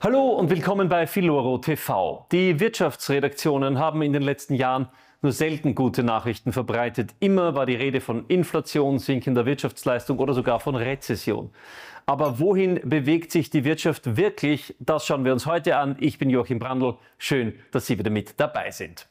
Hallo und willkommen bei Filoro TV. Die Wirtschaftsredaktionen haben in den letzten Jahren nur selten gute Nachrichten verbreitet. Immer war die Rede von Inflation, sinkender Wirtschaftsleistung oder sogar von Rezession. Aber wohin bewegt sich die Wirtschaft wirklich? Das schauen wir uns heute an. Ich bin Joachim Brandl. Schön, dass Sie wieder mit dabei sind.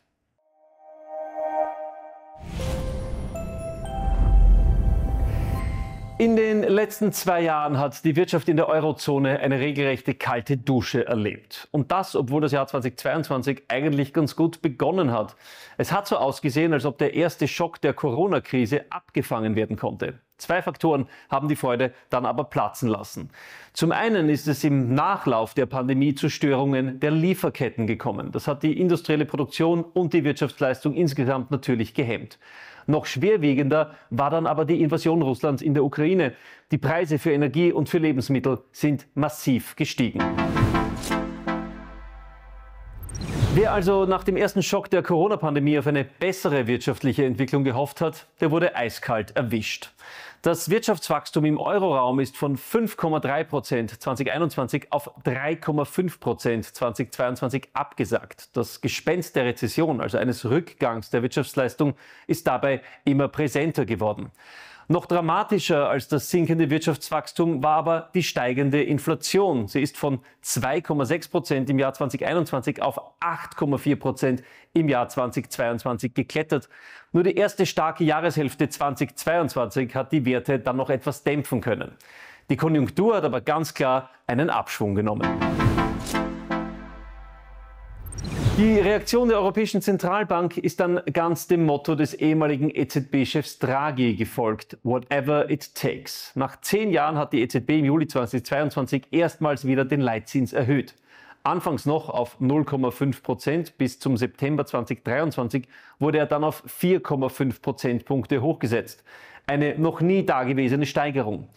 In den letzten zwei Jahren hat die Wirtschaft in der Eurozone eine regelrechte kalte Dusche erlebt. Und das, obwohl das Jahr 2022 eigentlich ganz gut begonnen hat. Es hat so ausgesehen, als ob der erste Schock der Corona-Krise abgefangen werden konnte. Zwei Faktoren haben die Freude dann aber platzen lassen. Zum einen ist es im Nachlauf der Pandemie zu Störungen der Lieferketten gekommen. Das hat die industrielle Produktion und die Wirtschaftsleistung insgesamt natürlich gehemmt. Noch schwerwiegender war dann aber die Invasion Russlands in der Ukraine. Die Preise für Energie und für Lebensmittel sind massiv gestiegen. Wer also nach dem ersten Schock der Corona-Pandemie auf eine bessere wirtschaftliche Entwicklung gehofft hat, der wurde eiskalt erwischt. Das Wirtschaftswachstum im Euroraum ist von 5,3 Prozent 2021 auf 3,5 Prozent 2022 abgesagt. Das Gespenst der Rezession, also eines Rückgangs der Wirtschaftsleistung, ist dabei immer präsenter geworden. Noch dramatischer als das sinkende Wirtschaftswachstum war aber die steigende Inflation. Sie ist von 2,6 Prozent im Jahr 2021 auf 8,4 Prozent im Jahr 2022 geklettert. Nur die erste starke Jahreshälfte 2022 hat die Werte dann noch etwas dämpfen können. Die Konjunktur hat aber ganz klar einen Abschwung genommen. Die Reaktion der Europäischen Zentralbank ist dann ganz dem Motto des ehemaligen EZB-Chefs Draghi gefolgt. Whatever it takes. Nach zehn Jahren hat die EZB im Juli 2022 erstmals wieder den Leitzins erhöht. Anfangs noch auf 0,5 Prozent, bis zum September 2023 wurde er dann auf 4,5 Prozentpunkte hochgesetzt eine noch nie dagewesene Steigerung.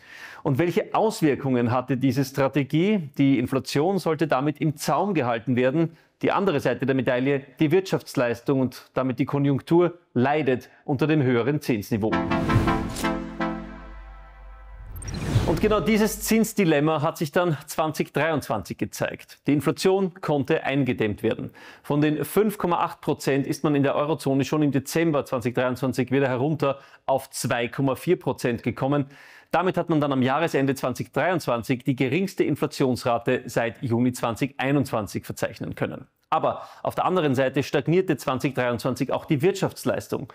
Und welche Auswirkungen hatte diese Strategie? Die Inflation sollte damit im Zaum gehalten werden. Die andere Seite der Medaille, die Wirtschaftsleistung und damit die Konjunktur leidet unter dem höheren Zinsniveau. Und genau dieses Zinsdilemma hat sich dann 2023 gezeigt. Die Inflation konnte eingedämmt werden. Von den 5,8 Prozent ist man in der Eurozone schon im Dezember 2023 wieder herunter auf 2,4 Prozent gekommen. Damit hat man dann am Jahresende 2023 die geringste Inflationsrate seit Juni 2021 verzeichnen können. Aber auf der anderen Seite stagnierte 2023 auch die Wirtschaftsleistung.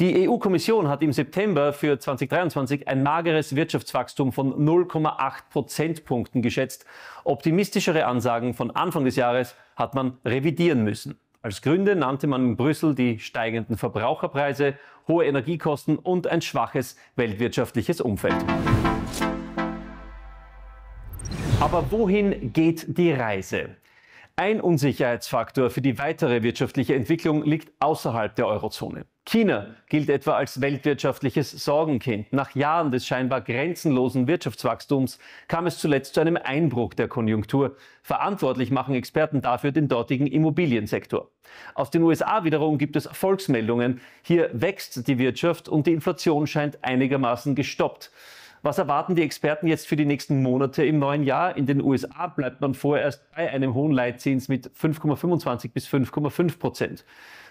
Die EU-Kommission hat im September für 2023 ein mageres Wirtschaftswachstum von 0,8 Prozentpunkten geschätzt. Optimistischere Ansagen von Anfang des Jahres hat man revidieren müssen. Als Gründe nannte man in Brüssel die steigenden Verbraucherpreise, hohe Energiekosten und ein schwaches weltwirtschaftliches Umfeld. Aber wohin geht die Reise? Ein Unsicherheitsfaktor für die weitere wirtschaftliche Entwicklung liegt außerhalb der Eurozone. China gilt etwa als weltwirtschaftliches Sorgenkind. Nach Jahren des scheinbar grenzenlosen Wirtschaftswachstums kam es zuletzt zu einem Einbruch der Konjunktur. Verantwortlich machen Experten dafür den dortigen Immobiliensektor. Aus den USA wiederum gibt es Erfolgsmeldungen. Hier wächst die Wirtschaft und die Inflation scheint einigermaßen gestoppt. Was erwarten die Experten jetzt für die nächsten Monate im neuen Jahr? In den USA bleibt man vorerst bei einem hohen Leitzins mit 5,25 bis 5,5 Prozent.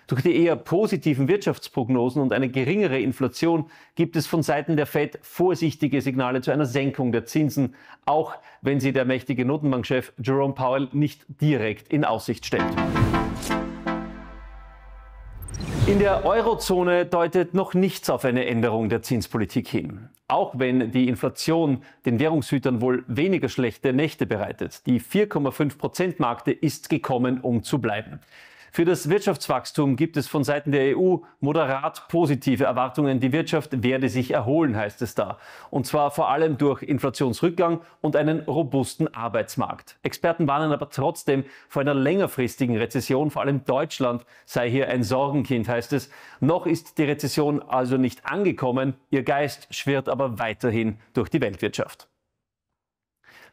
Durch die eher positiven Wirtschaftsprognosen und eine geringere Inflation gibt es von Seiten der Fed vorsichtige Signale zu einer Senkung der Zinsen, auch wenn sie der mächtige Notenbankchef Jerome Powell nicht direkt in Aussicht stellt. In der Eurozone deutet noch nichts auf eine Änderung der Zinspolitik hin auch wenn die Inflation den Währungshütern wohl weniger schlechte Nächte bereitet. Die 4,5 Prozent Markte ist gekommen, um zu bleiben. Für das Wirtschaftswachstum gibt es von Seiten der EU moderat positive Erwartungen. Die Wirtschaft werde sich erholen, heißt es da. Und zwar vor allem durch Inflationsrückgang und einen robusten Arbeitsmarkt. Experten warnen aber trotzdem vor einer längerfristigen Rezession. Vor allem Deutschland sei hier ein Sorgenkind, heißt es. Noch ist die Rezession also nicht angekommen. Ihr Geist schwirrt aber weiterhin durch die Weltwirtschaft.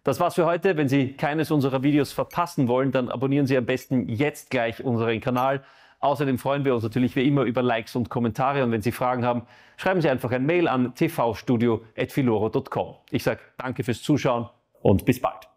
Das war's für heute. Wenn Sie keines unserer Videos verpassen wollen, dann abonnieren Sie am besten jetzt gleich unseren Kanal. Außerdem freuen wir uns natürlich wie immer über Likes und Kommentare. Und wenn Sie Fragen haben, schreiben Sie einfach ein Mail an tvstudio.filoro.com. Ich sage danke fürs Zuschauen und bis bald.